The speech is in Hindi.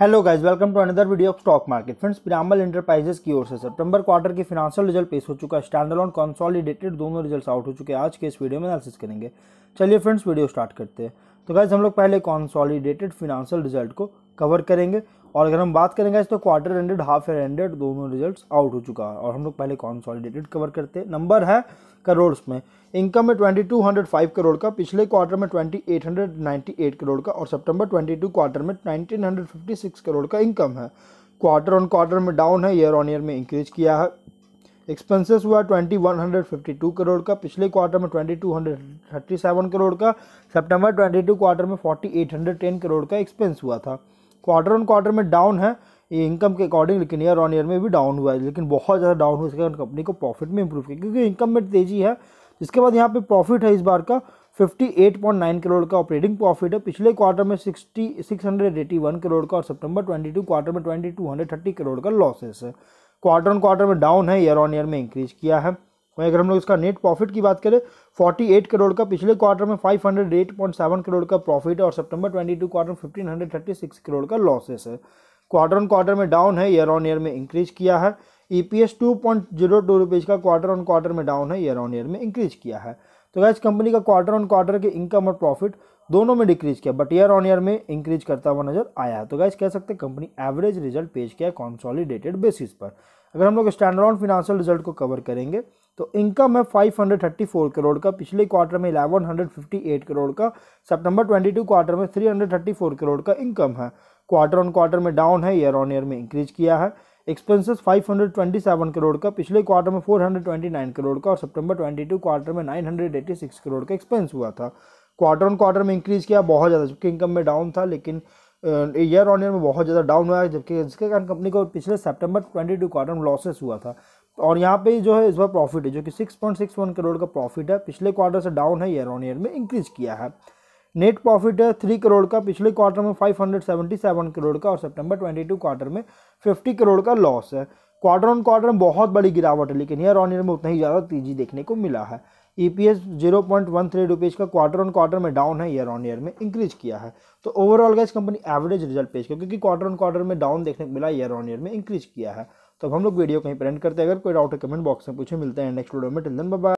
hello guys welcome to another video of stock market friends Piramal enterprises की ओर से सितंबर क्वार्टर की फिनांशियल रिजल्ट पेश हो चुका है स्टैंडर्ड ऑन कंसोलिडेटेड दोनों रिजल्ट्स आउट हो चुके हैं आज के इस वीडियो में एनालिसिस करेंगे चलिए फ्रेंड्स वीडियो स्टार्ट करते हैं तो गाइज हम लोग पहले कॉन्सॉलीडेटेड फिनांशियल रिजल्ट को कवर करेंगे और अगर हम बात करेंगे इस तो quarter ended half year ended दोनों रिजल्ट आउट हो चुका है और हम लोग पहले कॉन्सॉलिडेटेड कवर करते हैं नंबर है करोड़ में इनकम में 2205 करोड़ का पिछले क्वार्टर में 2898 करोड़ का और सितंबर 22 क्वार्टर में 1956 करोड़ का इनकम है क्वार्टर ऑन क्वार्टर में डाउन है ईयर ऑन ईयर में इंक्रीज किया है एक्सपेंसेस हुआ 2152 करोड़ का पिछले क्वार्टर में 2237 करोड़ का सितंबर 22 क्वार्टर में 4810 करोड़ का एक्सपेंस हुआ था क्वार्टर ऑन क्वार्टर में डाउन है ये इनकम के अकॉर्डिंग लेकिन ईयर ऑन ईयर में भी डाउन हुआ है लेकिन बहुत ज़्यादा डाउन हो सके कंपनी को प्रॉफिट में इंप्रूव किया क्योंकि इनकम में तेज़ी है इसके बाद यहाँ पे प्रॉफिट है इस बार का 58.9 करोड़ का ऑपरेटिंग प्रॉफिट है पिछले क्वार्टर में 60 681 करोड़ का और सितंबर 22 क्वार्टर में 2230 करोड़ का लॉसेस है क्वार्टर ऑन क्वार्टर में डाउन है ईयर ऑन ईयर में इंक्रीज किया है वहीं अगर हम लोग इसका नेट प्रॉफिट की बात करें 48 करोड़ का पिछले क्वार्टर में 508.7 करोड़ का प्रॉफिट और सितंबर 22 क्वार्टर में 1536 करोड़ का लॉसेस है क्वार्टर ऑन क्वार्टर में डाउन है ईयर ऑन ईयर में इंक्रीज किया है E P S two point zero two rupees का क्वार्टर ऑन क्वार्टर में डाउन है ईयर ऑन ईयर में इंक्रीज किया है तो वह कंपनी का क्वार्टर ऑन क्वार्टर के इनकम और प्रॉफिट दोनों में डिक्रीज किया बट ईयर ऑन ईयर में इंक्रीज करता हुआ नजर आया तो गाइज कह सकते हैं कंपनी एवरेज रिजल्ट पेश किया है कॉन्सॉलीडेटेड बेसिस पर अगर हम लोग स्टैंड ऑन फिनेंशियल रिजल्ट को कवर करेंगे तो इनकम है 534 करोड़ का पिछले क्वार्टर में 1158 करोड़ का सितंबर 22 क्वार्टर में 334 करोड़ का इनकम है क्वार्टर ऑन क्वार्टर में डाउन है ईयर ऑन ईयर में इंक्रीज किया है एक्सपेंसेस 527 करोड़ का पिछले क्वार्टर में 429 करोड़ का और सितंबर 22 क्वार्टर में 986 करोड़ का एक्सपेंस हुआ था क्वार्टर ऑन क्वार्टर में इंक्रीज़ किया बहुत ज़्यादा जबकि इनकम में डाउन था लेकिन ईयर ऑन ईयर में बहुत ज़्यादा डाउन हुआ है जबकि जिसके कारण कंपनी को पिछले ट्वेंटी टू क्वार्टर में लॉसेस हुआ था और यहाँ पे जो है इस बार प्रॉफिट है जो कि six six point one crore का प्रॉफिट है पिछले क्वार्टर से डाउन है ईयर ऑन ईयर में इंक्रीज किया है नेट प्रॉफिट है थ्री करोड़ का पिछले क्वार्टर में five hundred seventy seven crore का और सितंबर टू क्वार्टर में फिफ्टी करोड़ का लॉस है क्वार्टर ऑन क्वार्टर में बहुत बड़ी गिरावट है लेकिन ईयर ऑन ईयर में उतना ही ज़्यादा तेजी देखने को मिला है E P S zero point one three rupees का क्वार्टर ऑन क्वार्टर में डाउन है ईयर ऑन ईयर में इंक्रीज किया है तो overall gas company average result पेश किया क्योंकि क्वार्टर ऑन क्वार्टर में डाउन देखने को मिला ईयर ऑन ईयर में इंक्रीज किया है तो अब हम लोग वीडियो कहीं प्रेंट करते हैं अगर कोई डाउट है कमेंट बॉक्स में पूछे मिलते हैं नेक्स्ट वीडियो में टिल दिन बाय